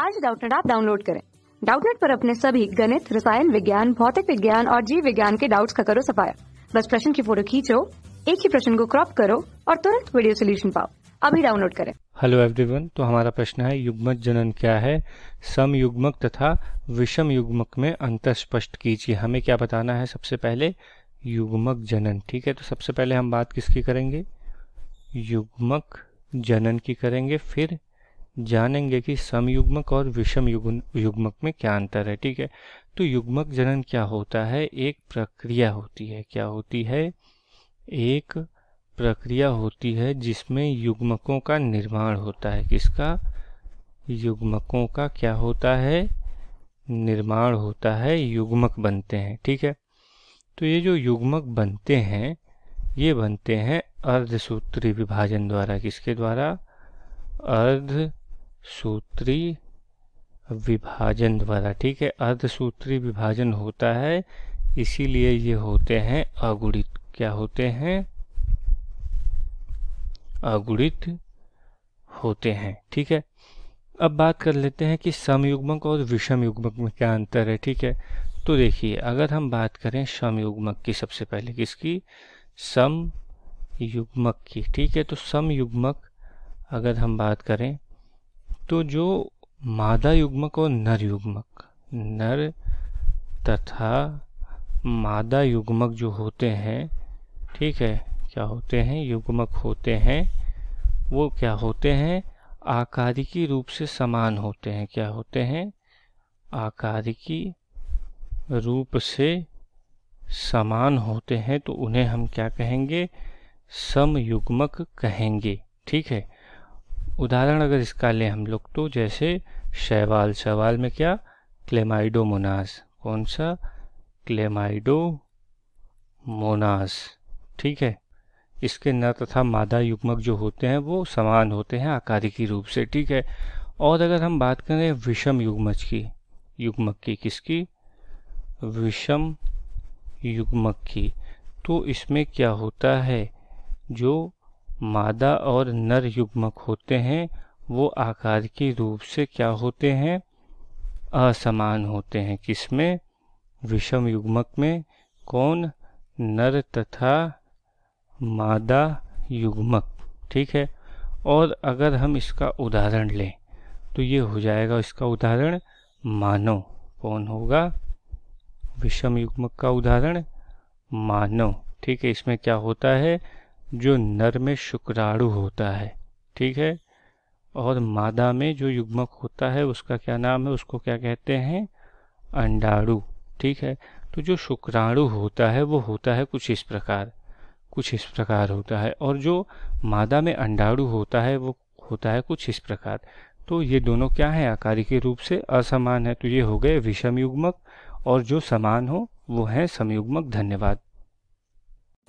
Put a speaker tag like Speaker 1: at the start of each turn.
Speaker 1: आज डाउटनेट आप डाउनलोड करें डाउटनेट पर अपने सभी गणित रसायन विज्ञान भौतिक विज्ञान और जीव विज्ञान के डाउट्स का करो सफाया बस प्रश्न की फोटो खींचो एक ही प्रश्न को क्रॉप करो और तुरंत वीडियो सोल्यूशन पाओ अभी डाउनलोड करें हेलो एवरीवन तो हमारा प्रश्न है युग्मक जनन क्या है सम युग्मक तथा विषम युग्मक में अंतर स्पष्ट कीजिए हमें क्या बताना है सबसे पहले युग्मक जनन ठीक है तो सबसे पहले हम बात किसकी करेंगे युग्मक जनन की करेंगे फिर जानेंगे कि समयुग्मक और विषम युग्मक में क्या अंतर है ठीक है तो युग्मक जनन क्या होता है एक प्रक्रिया होती है क्या होती है एक प्रक्रिया होती है जिसमें युग्मकों का निर्माण होता है किसका युग्मकों का क्या होता है निर्माण होता है युग्मक बनते हैं ठीक है तो ये जो युग्मक बनते हैं ये बनते हैं अर्धसूत्री विभाजन द्वारा किसके द्वारा अर्ध सूत्री विभाजन द्वारा ठीक है अर्धसूत्री विभाजन होता है इसीलिए ये होते हैं अगुणित क्या होते हैं अगुणित होते हैं ठीक है अब बात कर लेते हैं कि समयुग्मक और विषम युग्मक में क्या अंतर है ठीक है तो देखिए अगर हम बात करें समयुग्मक की सबसे पहले किसकी समयुग्मक की ठीक है तो समयुग्मक अगर हम बात करें तो जो मादा युग्मक और नर युग्मक नर तथा मादा युग्मक जो होते हैं ठीक है क्या होते हैं युग्मक होते हैं वो क्या होते हैं आकारिकी रूप से समान होते हैं क्या होते हैं आकारिकी रूप से समान होते हैं तो उन्हें हम क्या कहेंगे समयुग्मक कहेंगे ठीक है उदाहरण अगर इसका लें हम लोग तो जैसे शैवाल शैवाल में क्या क्लेमाइडोमोनास कौन सा क्लेमाइडो मोनास ठीक है इसके न तथा मादा युग्मक जो होते हैं वो समान होते हैं आकारी रूप से ठीक है और अगर हम बात करें विषम युग्मज की युग्मक की किसकी विषम युग्मक की तो इसमें क्या होता है जो मादा और नर युग्मक होते हैं वो आकार के रूप से क्या होते हैं असमान होते हैं किसमें विषम युग्मक में कौन नर तथा मादा युग्मक ठीक है और अगर हम इसका उदाहरण लें तो ये हो जाएगा इसका उदाहरण मानव कौन होगा विषम युग्मक का उदाहरण मानव ठीक है इसमें क्या होता है जो नर में शुक्राणु होता है ठीक है और मादा में जो युग्मक होता है उसका क्या नाम है उसको क्या कहते हैं अंडाणु ठीक है तो जो शुक्राणु होता है वो होता है कुछ इस प्रकार कुछ इस प्रकार होता है और जो मादा में अंडाणु होता है वो होता है कुछ इस प्रकार तो ये दोनों क्या है आकारी के रूप से असमान है तो ये हो गए विषम युग्मक और जो समान हो वो है समयुग्मक धन्यवाद